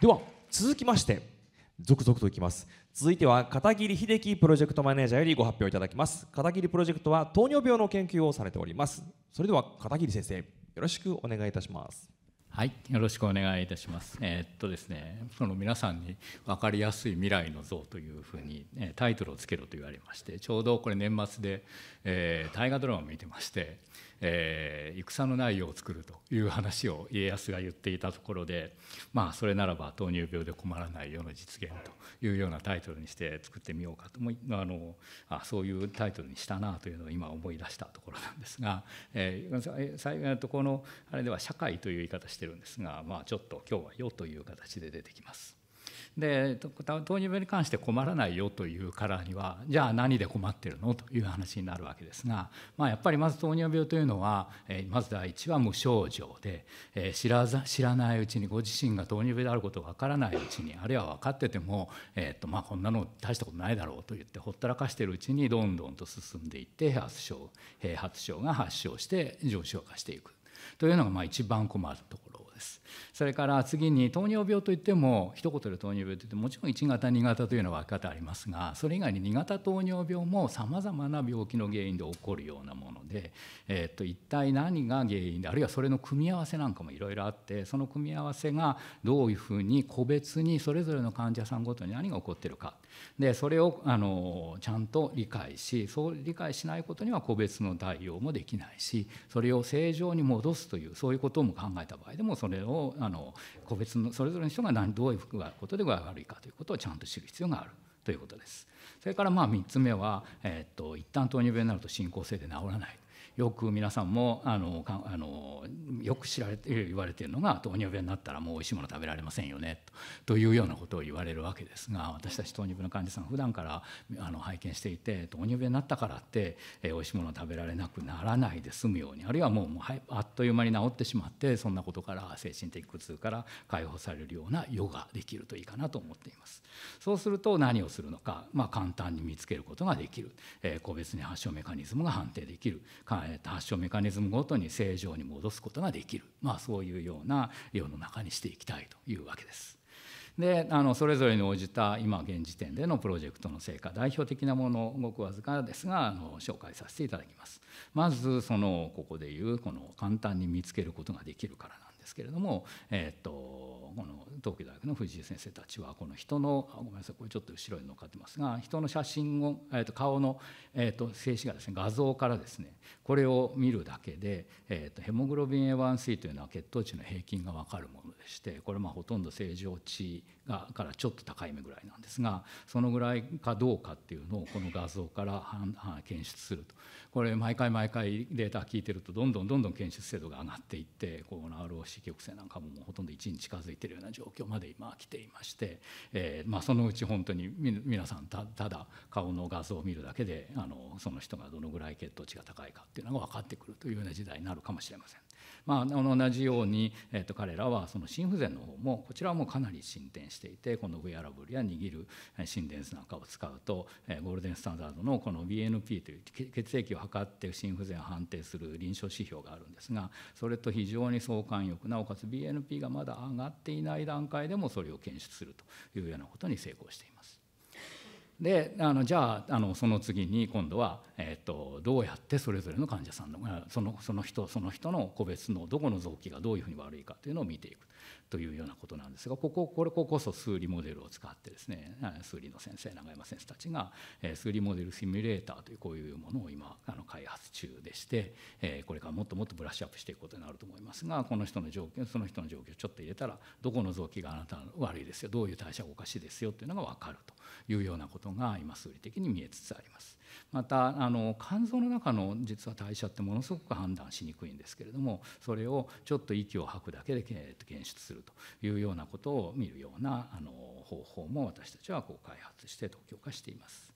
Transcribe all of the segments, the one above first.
では続きまして続々といきます続いては片桐秀樹プロジェクトマネージャーよりご発表いただきます片桐プロジェクトは糖尿病の研究をされておりますそれでは片桐先生よろしくお願いいたしますはい、よろしくお願いいたします。えー、っとですね、その皆さんに分かりやすい未来の像というふうに、えタイトルをつけろと言われまして、ちょうどこれ年末で、えー、大河ドラマを見てまして、えー、戦のない世を作るという話を家康が言っていたところでまあそれならば糖尿病で困らない世の実現というようなタイトルにして作ってみようかともあのあそういうタイトルにしたなというのを今思い出したところなんですが、えー、最後のところのあれでは社会という言い方してるんですが、まあ、ちょっと今日は世という形で出てきます。で糖尿病に関して困らないよというからにはじゃあ何で困ってるのという話になるわけですが、まあ、やっぱりまず糖尿病というのは、えまず第一は無症状で、え知らざ知らないうちにご自身が糖尿病であることが分からないうちにあるいは分かってても、えーとまあ、こんなの大したことないだろうと言ってほったらかしてるうちにどんどんと進んでいって発症併発症が発症して上昇化していくというのがまあ一番困るところです。それから次に糖尿病といっても一言で糖尿病といってもちろん1型2型というのは分かってありますがそれ以外に2型糖尿病もさまざまな病気の原因で起こるようなもので、えっと一体何が原因であるいはそれの組み合わせなんかもいろいろあってその組み合わせがどういうふうに個別にそれぞれの患者さんごとに何が起こってるかでそれをあのちゃんと理解しそう理解しないことには個別の対応もできないしそれを正常に戻すというそういうことも考えた場合でもそれをあの個別のそれぞれの人が何どういうことで具合が悪いかということをちゃんと知る必要があるということです。それからまあ3つ目は、えー、っと一旦糖尿病になると進行性で治らないよく皆さんもあのあのよく知られて言われているのが糖尿病になったらもうおいしいもの食べられませんよねというようなことを言われるわけですが私たち糖尿病の患者さん普段からあの拝見していて糖尿病になったからっておいしいもの食べられなくならないで済むようにあるいはもうあっという間に治ってしまってそんなことから精神的苦痛から解放されるようなヨガできるといいかなと思っています。そうすると何をするのか、まあ、簡単に見つけることができる、え個別に発症メカニズムが判定できるえー、発症メカニズムごとに正常に戻すことができる、まあ、そういうような世の中にしていきたいというわけです。であのそれぞれに応じた今現時点でのプロジェクトの成果代表的なものごくわずかですがあの紹介させていただきますまずそのここでいうこの簡単に見つけることができるからなんですけれども、えーと、東京大学の藤井先生たちはこの人のごめんなさいこれちょっと後ろに乗っかってますが人の写真を、えー、と顔の、えー、と静止画ですね画像からですねこれを見るだけで、えー、とヘモグロビン A1C というのは血糖値の平均が分かるものでしてこれまあほとんど正常値がからちょっと高い目ぐらいなんですがそのぐらいかどうかっていうのをこの画像から検出するとこれ毎回毎回データ聞いてるとどんどんどんどん検出精度が上がっていってこの ROC 極性なんかもほとんど1に近づいてるような状況まで今来ていまして、えー、まあ、そのうち本当に皆さんただ顔の画像を見るだけであのその人がどのぐらい血糖値が高いかっていうのが分かってくるというような時代になるかもしれません。まあ、同じように、えー、と彼らはその心不全の方もこちらはもうかなり進展していてこの VR ブルや握る心電図なんかを使うと、えー、ゴールデンスタンダードのこの BNP という血液を測って心不全を判定する臨床指標があるんですがそれと非常に相関よくなおかつ BNP がまだ上がっていない段階でもそれを検出するというようなことに成功しています。であのじゃああのその次に今度は、えーと、どうやってそれぞれの患者さんのそのその人その人の個別のどこの臓器がどういうふうに悪いかというのを見ていくというようなことなんですがこここれこそ数理モデルを使ってですね数理の先生永山先生たちが数理モデルシミュレーターというこういうものを今あの開発中でしてこれからもっともっとブラッシュアップしていくことになると思いますがこの人の状況その人の状況をちょっと入れたらどこの臓器があなたの悪いですよどういう代謝がおかしいですよっていうのが分かるというようなことが今数理的に見えつつあります。またあの肝臓の中の実は代謝ってものすごく判断しにくいんですけれどもそれをちょっと息を吐くだけで検出するというようなことを見るようなあの方法も私たちはこう開発して特許化しています。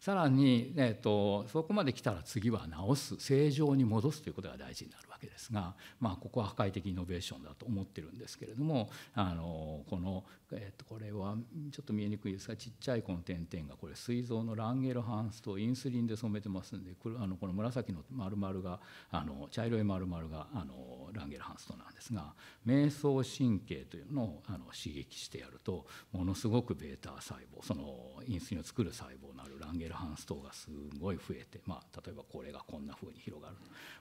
さらに、えーと、そこまで来たら次は直す正常に戻すということが大事になるわけですが、まあ、ここは破壊的イノベーションだと思ってるんですけれどもあのこの、えーと、これはちょっと見えにくいですがちっちゃいこの点々がこれ膵臓のランゲルハンスとインスリンで染めてますんでこれあのこの紫の丸々があの茶色い丸々があのランゲルハンストなんですが瞑想神経というのをあの刺激してやるとものすごくベータ細胞そのインスリンを作る細胞のあるランゲルールハンストがすごい増えて、まあ、例えばこれがこんなふうに広がる、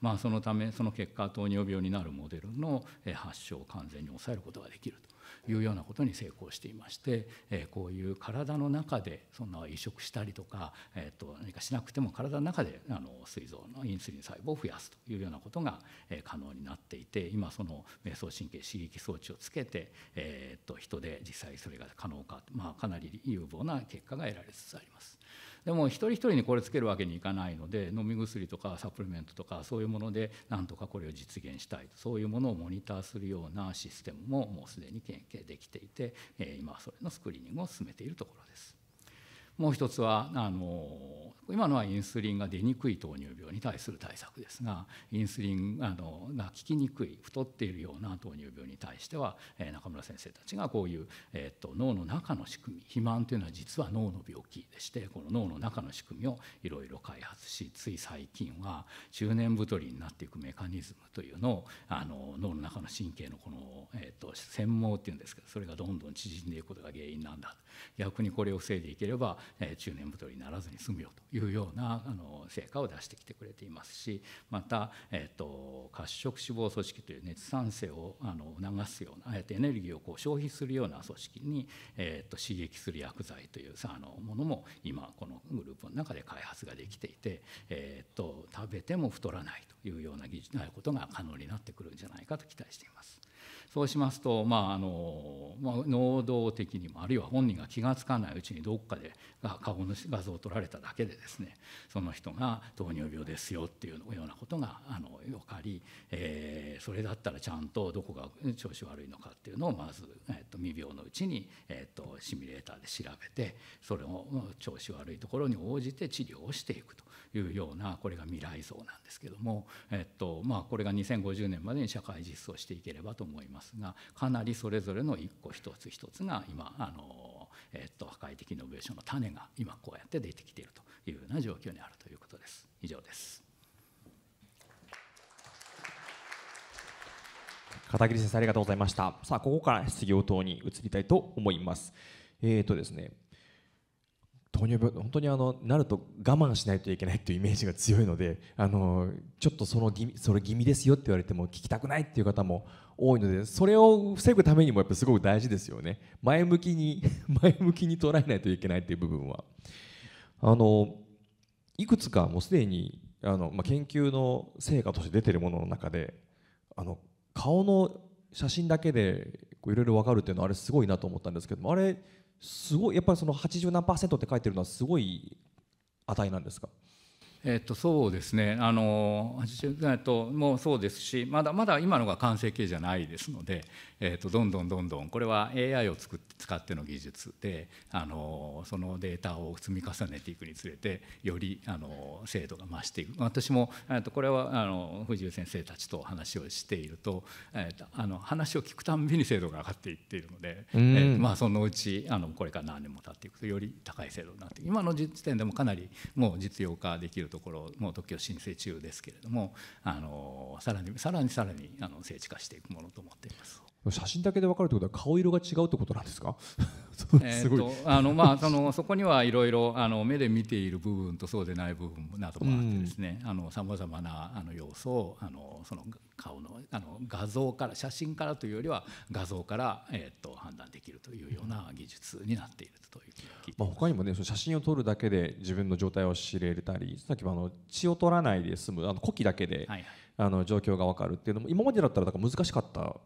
まあ、そのためその結果糖尿病になるモデルの発症を完全に抑えることができるというようなことに成功していまして、えこういう体の中でそんな移植したりとか、えー、と何かしなくても体の中であの膵臓のインスリン細胞を増やすというようなことが可能になっていて今その迷走神経刺激装置をつけて、えー、と人で実際それが可能か、まあ、かなり有望な結果が得られつつあります。でも一人一人にこれつけるわけにいかないので飲み薬とかサプリメントとかそういうものでなんとかこれを実現したいそういうものをモニターするようなシステムももうすでに研究できていて今はそれのスクリーニングを進めているところです。もう一つはあの今のはインスリンが出にくい糖尿病に対する対策ですがインスリンあのが効きにくい太っているような糖尿病に対しては、えー、中村先生たちがこういう、えー、っと脳の中の仕組み肥満というのは実は脳の病気でしてこの脳の中の仕組みをいろいろ開発しつい最近は中年太りになっていくメカニズムというのをあの脳の中の神経のこの、えー、っと繊毛っていうんですけどそれがどんどん縮んでいくことが原因なんだ逆にこれを防いでいければえ中年太りにならずに済むよというようなあの成果を出してきてくれていますしまた、えー、と褐色脂肪組織という熱産生をあの促すような、あえてエネルギーをこう消費するような組織に、えー、と刺激する薬剤というさあのものも今このグループの中で開発ができていて、えー、と食べても太らないというような技術なことが可能になってくるんじゃないかと期待しています。そうしますと、まああのまあ、能動的にもあるいは本人が気が付かないうちにどっかで顔の画像を撮られただけでですねその人が糖尿病ですよっていうようなことがあの分かり、えー、それだったらちゃんとどこが調子悪いのかっていうのをまず、えー、と未病のうちに、えー、とシミュレーターで調べてそれを調子悪いところに応じて治療をしていくというようなこれが未来像なんですけども、えっとまあ、これが2050年までに社会実装していければと思いますがかなりそれぞれの一個一つ一つが今あの、えっと、破壊的イノベーションの種が今こうやって出てきているというような状況にあるということです。以上です片桐先生ありがとうございましたさあここから質疑応答に移りたいと思いますえっ、ー、とですね糖尿病本当にあのなると我慢しないといけないっていうイメージが強いのであのちょっとそのそれ気味ですよって言われても聞きたくないっていう方も多いのでそれを防ぐためにもやっぱすごく大事ですよね前向きに 前向きに捉えないといけないっていう部分はあのいくつかもうすでにあの、まあ、研究の成果として出てるものの中であの顔の写真だけでいろいろ分かるっていうのはあれすごいなと思ったんですけどもあれすごいやっぱりその80何パーセントって書いてるのはすごい値なんですかえっと、そうですね、あの80そうですし、まだまだ今のが完成形じゃないですので、えっと、どんどんどんどん、これは AI を作って使っての技術であの、そのデータを積み重ねていくにつれて、よりあの精度が増していく、私もとこれはあの藤井先生たちと話をしていると、えっと、あの話を聞くたんびに精度が上がっていっているので、えっと、まあ、そのうちあのこれから何年も経っていくと、より高い精度になっていく、今の時点でもかなりもう実用化できるところも特許申請中ですけれどもあのさらにさらにさらにあの精緻化していくものと思っています。写真だけでわかるってことは顔色が違うってことなんですか すごいあのまあそのそこにはいろいろあの目で見ている部分とそうでない部分などもあってですねあの、さまざまなあの要素をあのその顔のあの画像から写真からというよりは画像から、えー、と判断できるというような技術になっているというまあ、他にもねその写真を撮るだけで自分の状態を知れたりさっきもあの血を取らないで済むあの呼気だけで、はい、あの状況が分かるっていうのも今までだったらだから難しかった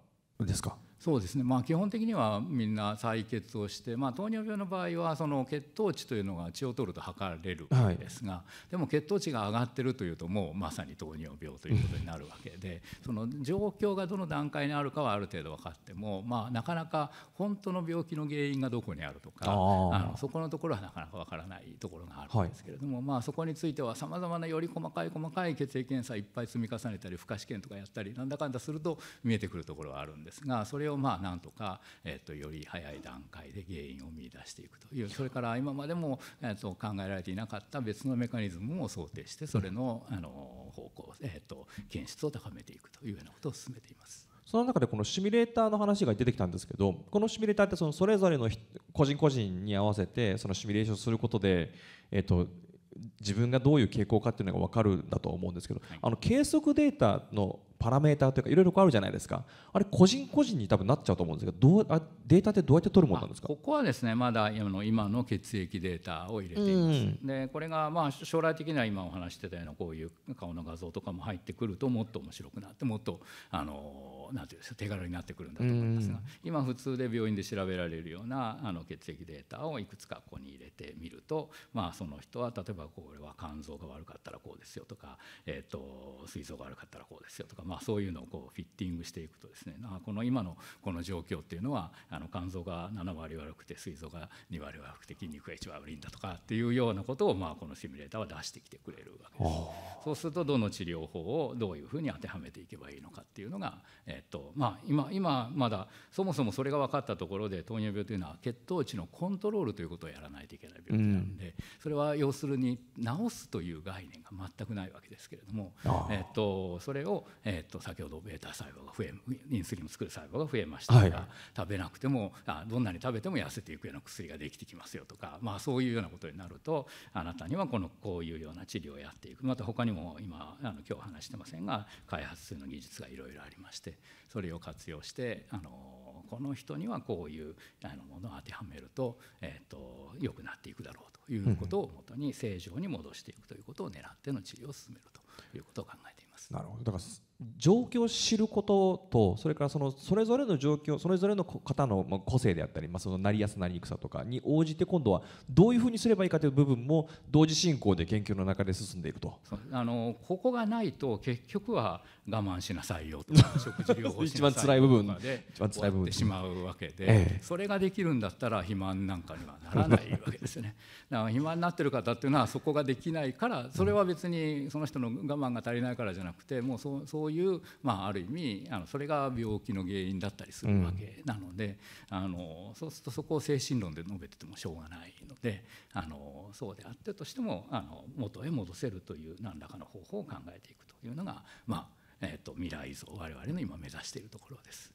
ですかそうですね、まあ、基本的にはみんな採血をして、まあ、糖尿病の場合はその血糖値というのが血を取ると測れるわけですが、はい、でも血糖値が上がってるというともうまさに糖尿病ということになるわけでその状況がどの段階にあるかはある程度分かっても、まあ、なかなか本当の病気の原因がどこにあるとかあのそこのところはなかなか分からないところがあるんですけれども、はい、まあ、そこについてはさまざまなより細かい細かい血液検査いっぱい積み重ねたり負荷試験とかやったりなんだかんだすると見えてくるところはあるんですがそれれをまあなんとか、えー、とより早い段階で原因を見出していくというそれから今までも、えー、と考えられていなかった別のメカニズムを想定してそれのあの方向、えー、と検出を高めていくというようなことを進めています。その中でこのシミュレーターの話が出てきたんですけどこのシミュレーターってそのそれぞれの個人個人に合わせてそのシミュレーションすることで、えー、と自分がどういう傾向かっていうのが分かるんだと思うんですけど、はい、あの計測データのパラメーターというかいろいろあるじゃないですかあれ個人個人に多分なっちゃうと思うんですけどどうあデータってどうやって取るものなんですかここはですねまだ今の血液データを入れています、うん、でこれがまあ将来的には今お話してたようなこういう顔の画像とかも入ってくるともっと面白くなってもっとあのなんていうんですか手軽になってくるんだと思いますが、うん、今普通で病院で調べられるようなあの血液データをいくつかここに入れてみるとまあその人は例えばこれは肝臓が悪かったらこうですよとかえっ、ー、と膵臓が悪かったらこうですよとかまあ、そういうのをこうフィッティングしていくとですねあこの今のこの状況っていうのはあの肝臓が7割悪くて膵臓が2割悪くて筋肉が一番悪いんだとかっていうようなことを、まあ、このシミュレーターは出してきてくれるわけです。そうするとどの治療法をどういうふうに当てはめていけばいいのかっていうのが、えっとまあ、今今まだそもそもそれが分かったところで糖尿病というのは血糖値のコントロールということをやらないといけない病気なんで、うん、それは要するに治すという概念が全くないわけですけれども、えっと、それを、えっと、先ほどベータ細胞が増えインスリンを作る細胞が増えましたから、はい、食べなくてもあどんなに食べても痩せていくような薬ができてきますよとか、まあ、そういうようなことになるとあなたにはこのこういうような治療をやっていくまた他にもも今あの今日話してませんが開発するの技術がいろいろありましてそれを活用してあのこの人にはこういうあのものを当てはめると,、えー、と良くなっていくだろうということをもとに正常に戻していくということを狙っての治療を進めるということを考えています。なるほどだから状況を知ることとそれからそのそれぞれの状況それぞれの方の個性であったり、まあ、そのなりやすなりにくさとかに応じて今度はどういうふうにすればいいかという部分も同時進行で研究の中で進んでいるとあのここがないと結局は我慢しなさいよとか 食事療法しなさいよとかで一番辛い部分ってしまうわけで、ええ、それができるんだったら肥満なんかにはならないわけですね だから肥満になってる方っていうのはそこができないからそれは別にその人の我慢が足りないからじゃなくてもうそうそうういう、まあ、ある意味あのそれが病気の原因だったりするわけなので、うん、あのそうするとそこを精神論で述べててもしょうがないのであのそうであってとしてもあの元へ戻せるという何らかの方法を考えていくというのが、まあえーと、未来像我々の今目指しているところです。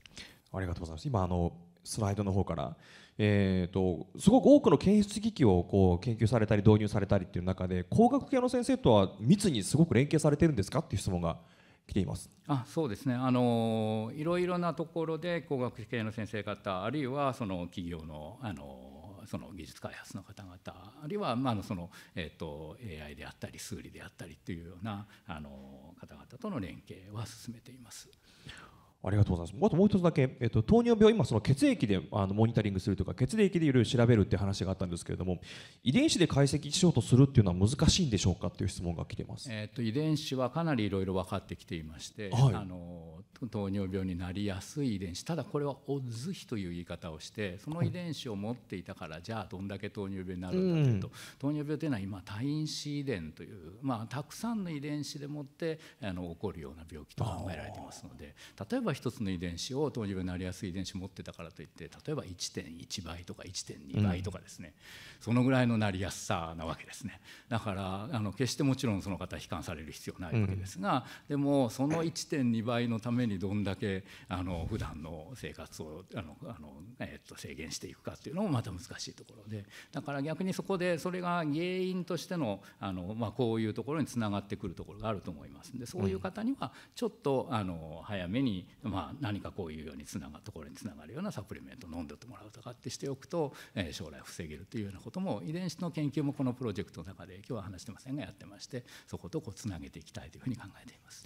ありがとうございます。今あのスライドの方から、えーと、とすごく多くの検出機器をこう研究されたり導入されたりっていう中で工学系の先生とは密にすごく連携されてるんですかっていう質問が来ています。あそうですねあのいろいろなところで工学系の先生方あるいはその企業のあのその技術開発の方々あるいは、まあそのえーと、と AI であったり数理であったりというようなあの方々との連携は進めています。ありがとうございます。あともう一つだけ、えっと、糖尿病、今その血液であのモニタリングするとか、血液でいろいろ調べるって話があったんですけれども、遺伝子で解析しようとするっていうのは難しいんでしょうかっていう質問が来てます。えっと、遺伝子はかなりいろいろ分かってきていまして、はい、あの糖尿病になりやすい遺伝子、ただこれはオズヒという言い方をして、その遺伝子を持っていたから、はい、じゃあどんだけ糖尿病になるんだというと、うん、糖尿病というのは今多因子遺伝という、まあたくさんの遺伝子でもってあの起こるような病気と考えられていますので、例えば一つの遺伝子を糖尿病になりやすい遺伝子持ってたからといって例えば1.1倍とか1.2倍とかですね、うん、そのぐらいのなりやすさなわけですねだからあの決してもちろんその方悲観される必要ないわけですが、うん、でもその1.2倍のためにどんだけあの普段の生活をあのあの、えー、っと制限していくかっていうのもまた難しいところでだから逆にそこでそれが原因としてのあの、まあ、こういうところにつながってくるところがあると思いますんでそういう方にはちょっとあの早めにまあ、何かこういうようにつながところにつながるようなサプリメントを飲んでてもらうとかってしておくと、えー、将来防げるというようなことも遺伝子の研究もこのプロジェクトの中で今日は話してませんがやってましてそことこうつなげていきたいというふうに考えています。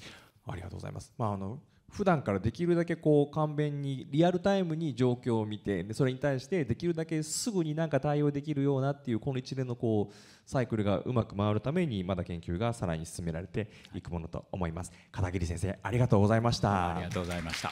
ありがとうございます、まあ、あの普段からできるだけこう簡便にリアルタイムに状況を見てそれに対してできるだけすぐになんか対応できるようなっていうこの一連のこうサイクルがうまく回るためにまだ研究がさらに進められていくものと思います片桐先生ありがとうございましたありがとうございました